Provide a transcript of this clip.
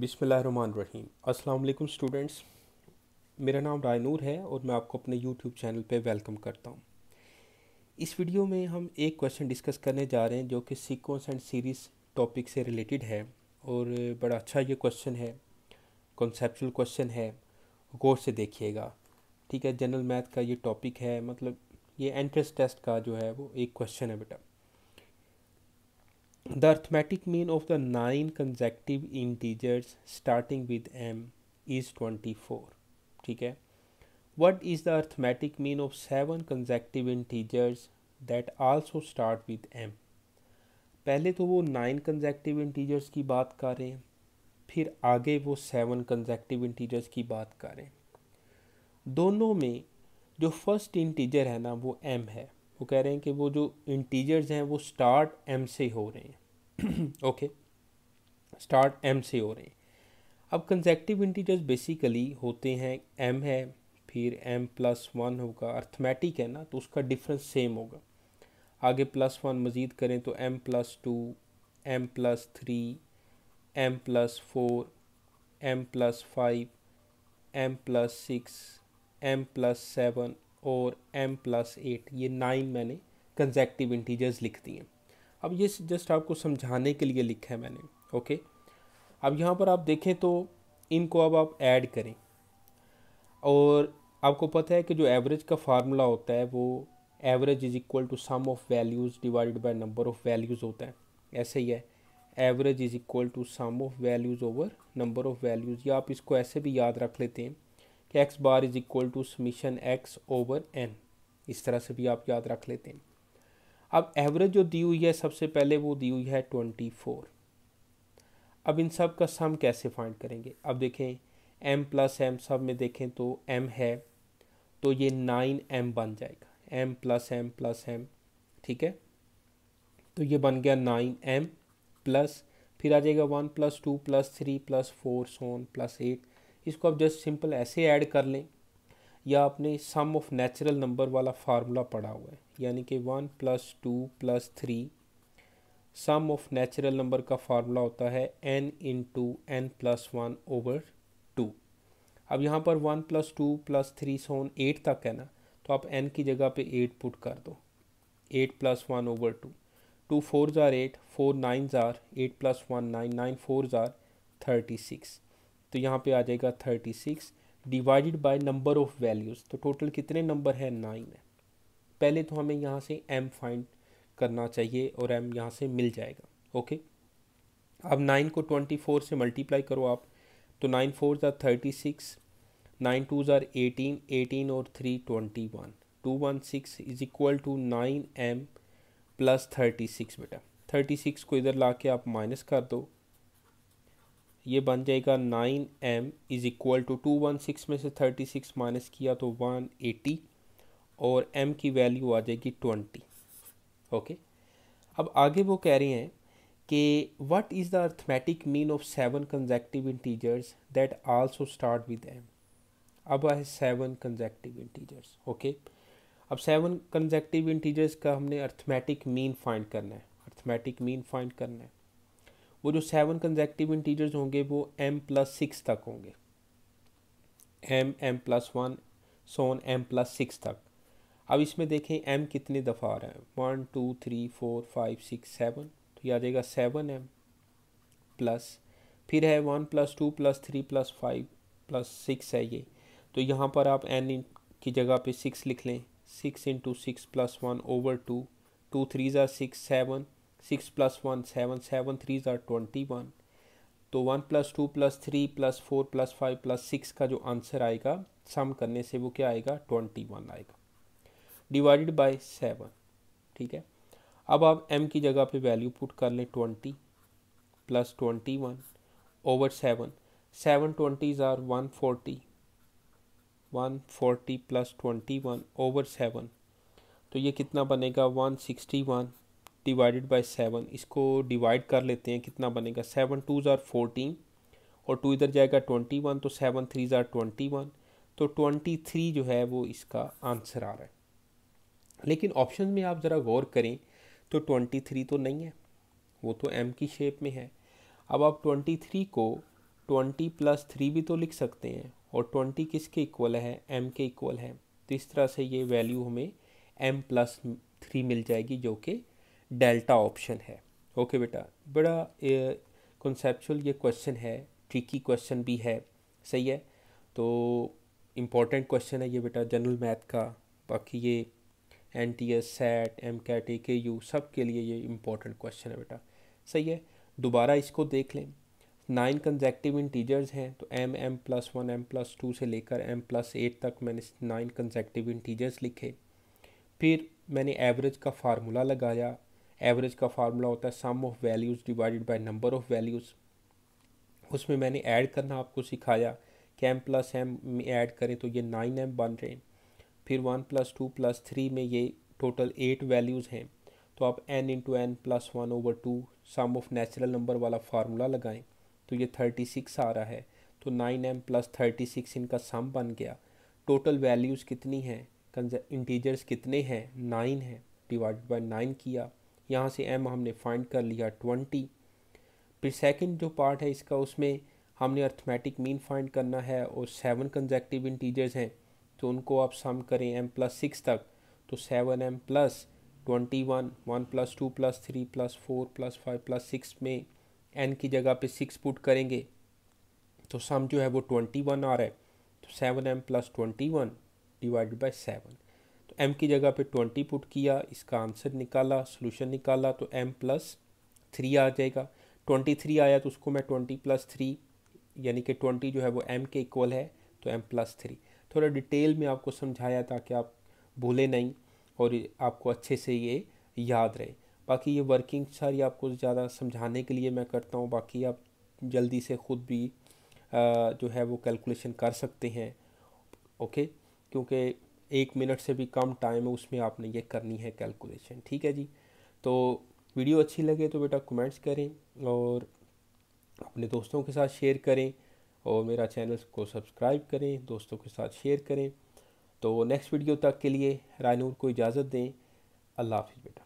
बिसमीम अस्सलाम स्टूडेंट्स मेरा नाम रायनूर है और मैं आपको अपने यूट्यूब चैनल पे वेलकम करता हूँ इस वीडियो में हम एक क्वेश्चन डिस्कस करने जा रहे हैं जो कि सीक्वेंस एंड सीरीज़ टॉपिक से रिलेटेड है और बड़ा अच्छा ये क्वेश्चन है कॉन्सेप्चुअल क्वेश्चन है गौर से देखिएगा ठीक है जनरल मैथ का ये टॉपिक है मतलब ये एंट्रेंस टेस्ट का जो है वो एक क्वेश्चन है बेटा The arithmetic mean of the nine consecutive integers starting with m is 24. ठीक है What is the arithmetic mean of seven consecutive integers that also start with m? पहले तो वो नाइन कंजेक्टिव इंटीजर्स की बात कर रहे हैं फिर आगे वो सेवन कंजेक्टिव इंटीजर्स की बात कर रहे हैं दोनों में जो फर्स्ट इंटीजर है ना वो एम है वो कह रहे हैं कि वो जो इंटीजर्स हैं वो स्टार्ट एम से हो रहे हैं ओके स्टार्ट एम से हो रहे हैं अब कंजेक्टिव इंटीजर्स बेसिकली होते हैं एम है फिर एम प्लस वन होगा अर्थमेटिक है ना तो उसका डिफरेंस सेम होगा आगे प्लस वन मज़ीद करें तो M plus two M plus three M plus four M plus five M plus six M plus seven और एम प्लस एट ये नाइन मैंने कंजेक्टिव इंटीजर्स लिख दिए अब ये जस्ट आपको समझाने के लिए लिखा है मैंने ओके अब यहाँ पर आप देखें तो इनको अब आप ऐड करें और आपको पता है कि जो एवरेज का फार्मूला होता है वो average is equal to sum of values divided by number of values होता है ऐसे ही है average is equal to sum of values over number of values या आप इसको ऐसे भी याद रख लेते हैं कि X bar is equal to summation X over N इस तरह से भी आप याद रख लेते हैं अब एवरेज जो दी हुई है सबसे पहले वो दी हुई है ट्वेंटी फोर अब इन सब का सम कैसे फाइंड करेंगे अब देखें एम प्लस एम सब में देखें तो एम है तो ये नाइन एम बन जाएगा M plus M plus M ठीक है तो ये बन गया नाइन एम प्लस फिर आ जाएगा one plus two plus three plus four so on plus eight इसको आप जस्ट सिंपल ऐसे ऐड कर लें या आपने सम ऑफ नेचुरल नंबर वाला फार्मूला पढ़ा हुआ है यानी कि one plus two plus three sum of natural number का फार्मूला होता है N into N plus one over two अब यहाँ पर one plus two plus three so on eight तक है ना तो आप एन की जगह पे एट पुट कर दो eight plus one over two two four ज़ार एट फोर नाइन ज़ार eight plus one nine nine four ज़ार थर्टी सिक्स तो यहाँ पे आ जाएगा thirty six divided by number of values तो टोटल कितने नंबर है नाइन है पहले तो हमें यहाँ से एम फाइंड करना चाहिए और एम यहाँ से मिल जाएगा ओके अब नाइन को ट्वेंटी फोर से मल्टीप्लाई करो आप तो नाइन फोर ज़ार थर्टी सिक्स नाइन टू ज़ार एटीन एटीन और three twenty one two one six is equal to nine M plus thirty six बेटा थर्टी सिक्स को इधर ला के आप माइनस कर दो ये बन जाएगा nine M is equal to two one six में से थर्टी सिक्स माइनस किया तो वन एटी और एम की वैल्यू आ जाएगी ट्वेंटी ओके अब आगे वो कह रहे हैं कि what is the arithmetic mean of seven consecutive integers that also start with M अब आए सेवन कंजेक्टिव इंटीजर्स ओके अब सेवन कंजेक्टिव इंटीजर्स का हमने अर्थमेटिक मीन फाइंड करना है अर्थमेटिक मीन फाइंड करना है वो जो सेवन कंजेक्टिव इंटीजर्स होंगे वो एम प्लस सिक्स तक होंगे M M plus one so on M plus six तक अब इसमें देखें एम कितने दफ़ा आ रहा है one two three four five six seven तो ये आ जाएगा सेवन एम प्लस फिर है one plus two plus three plus five plus six है ये तो यहाँ पर आप एन की जगह पे सिक्स लिख लें six into six plus one over two two three ज़ार six seven six plus one seven seven three ज़ार ट्वेंटी वन तो one plus two plus three plus four plus five plus six का जो answer आएगा सम करने से वो क्या आएगा ट्वेंटी वन आएगा डिवाइडेड बाय सेवन ठीक है अब आप m की जगह पे वैल्यू पुट कर लें twenty plus twenty one over seven seven twenty ज़ार one forty one forty plus twenty one over seven तो ये कितना बनेगा one sixty one divided by seven इसको डिवाइड कर लेते हैं कितना बनेगा सेवन टू ज़ार फोर्टीन और टू इधर जाएगा ट्वेंटी वन तो सेवन थ्री ज़ार ट्वेंटी वन तो ट्वेंटी थ्री जो है वो इसका आंसर आ रहा है लेकिन ऑप्शन में आप ज़रा गौर करें तो ट्वेंटी थ्री तो नहीं है वो तो एम की शेप में है अब आप ट्वेंटी थ्री को ट्वेंटी प्लस थ्री भी तो लिख सकते हैं और ट्वेंटी किसके इक्वल है एम के इक्वल है तो इस तरह से ये वैल्यू हमें एम प्लस थ्री मिल जाएगी जो कि डेल्टा ऑप्शन है ओके बेटा बड़ा कॉन्सेप्चुअल ये क्वेश्चन है ट्रिकी क्वेश्चन भी है सही है तो इम्पॉर्टेंट क्वेश्चन है ये बेटा जनरल मैथ का बाकी ये N T S SAT MCAT A K U सब के लिए ये इम्पोर्टेंट क्वेश्चन है बेटा सही है दोबारा इसको देख लें नाइन कंजेक्टिव इंटीजर्स हैं तो M M plus one M plus two से लेकर एम प्लस एट तक मैंने नाइन कंजेक्टिव इंटीजर्स लिखे फिर मैंने एवरेज का फार्मूला लगाया एवरेज का फार्मूला होता है sum of values divided by number of values उसमें मैंने ऐड करना आपको सिखाया कि एम प्लस एम में ऐड करें तो ये नाइन एम बन रहे हैं फिर one plus two plus three में ये टोटल एट वैल्यूज़ हैं तो आप N into N plus one over two sum of natural number वाला फार्मूला लगाएं तो ये थर्टी सिक्स आ रहा है तो nine M plus thirty six इनका सम बन गया टोटल वैल्यूज़ कितनी हैं इंटीजर्स कितने हैं नाइन हैं डिवाइड बाय नाइन किया यहाँ से एम हमने फाइंड कर लिया ट्वेंटी फिर सेकंड जो पार्ट है इसका उसमें हमने अर्थमेटिक मीन फाइंड करना है और सेवन कंजेक्टिव इंटीजर्स हैं तो उनको आप सम करें एम प्लस सिक्स तक तो seven M plus twenty one one plus two plus three plus four plus five plus six में एन की जगह पे सिक्स पुट करेंगे तो सम जो है वो ट्वेंटी वन आ रहा है तो seven M plus twenty one divide by seven M की जगह पे ट्वेंटी पुट किया इसका आंसर निकाला सोलूशन निकाला तो एम प्लस थ्री आ जाएगा ट्वेंटी थ्री आया तो उसको मैं ट्वेंटी प्लस थ्री यानी कि ट्वेंटी जो है वो एम के इक्वल है तो एम प्लस थ्री थोड़ा डिटेल में आपको समझाया ताकि आप भूले नहीं और आपको अच्छे से ये याद रहे बाकी ये वर्किंग सारी आपको ज़्यादा समझाने के लिए मैं करता हूँ बाकी आप जल्दी से ख़ुद भी जो है वो कैलकुलेशन कर सकते हैं ओके क्योंकि एक मिनट से भी कम टाइम है उसमें आपने ये करनी है कैलकुलेशन ठीक है जी तो वीडियो अच्छी लगे तो बेटा कमेंट्स करें और अपने दोस्तों के साथ शेयर करें और मेरा चैनल को सब्सक्राइब करें दोस्तों के साथ शेयर करें तो नेक्स्ट वीडियो तक के लिए रायनूर को इजाज़त दें अल्लाह हाफिज़ बेटा